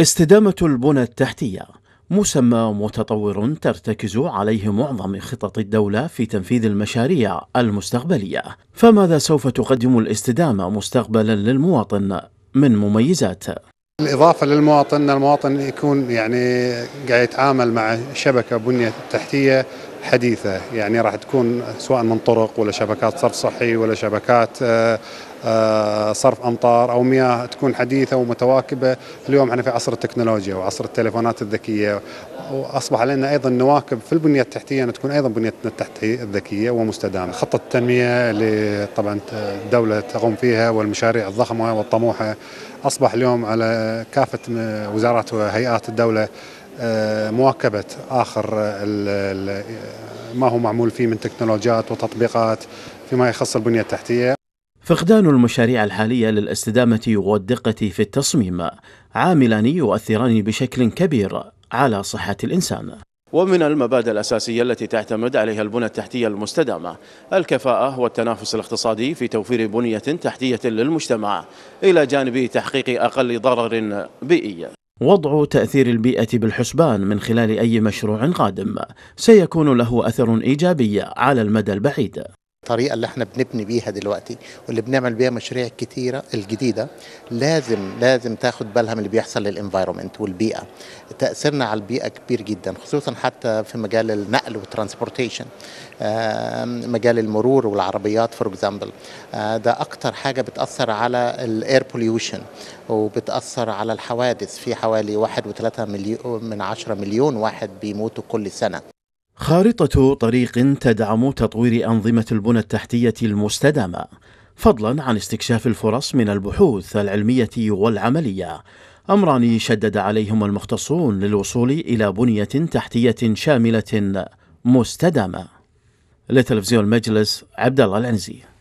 استدامة البنى التحتية مسمى متطور ترتكز عليه معظم خطط الدولة في تنفيذ المشاريع المستقبلية فماذا سوف تقدم الاستدامة مستقبلا للمواطن من مميزات؟ الإضافة للمواطن أن المواطن يكون يعني قاعد يتعامل مع شبكة بنية تحتية حديثة يعني راح تكون سواء من طرق ولا شبكات صرف صحي ولا شبكات آه، آه، صرف أمطار أو مياه تكون حديثة ومتواكبة اليوم احنا في عصر التكنولوجيا وعصر التليفونات الذكية وأصبح علينا أيضا نواكب في البنية التحتية أن تكون أيضا بنيتنا التحتية الذكية ومستدامة خطة التنمية اللي طبعا الدولة تقوم فيها والمشاريع الضخمة والطموحة أصبح اليوم على كافة وزارات وهيئات الدولة آه، مواكبة آخر ما هو معمول فيه من تكنولوجيات وتطبيقات فيما يخص البنية التحتية فقدان المشاريع الحالية للاستدامة والدقة في التصميم عاملان يؤثران بشكل كبير على صحة الإنسان ومن المبادئ الأساسية التي تعتمد عليها البنى التحتية المستدامة الكفاءة والتنافس الاقتصادي في توفير بنية تحتية للمجتمع إلى جانب تحقيق أقل ضرر بيئي وضع تأثير البيئة بالحسبان من خلال أي مشروع قادم سيكون له أثر إيجابي على المدى البعيد الطريقه اللي احنا بنبني بيها دلوقتي واللي بنعمل بيها مشاريع كتيره الجديده لازم لازم تاخد بالها من اللي بيحصل للانفايرمنت والبيئه تاثيرنا على البيئه كبير جدا خصوصا حتى في مجال النقل والترانسبورتيشن مجال المرور والعربيات فور اكزامبل آه، ده اكتر حاجه بتاثر على الاير بوليوشن وبتاثر على الحوادث في حوالي 1.3 مليون من 10 مليون واحد بيموتوا كل سنه خارطة طريق تدعم تطوير أنظمة البنى التحتية المستدامة فضلا عن استكشاف الفرص من البحوث العلمية والعملية أمران شدد عليهما المختصون للوصول إلى بنية تحتية شاملة مستدامة لتلفزيون المجلس عبد الله العنزي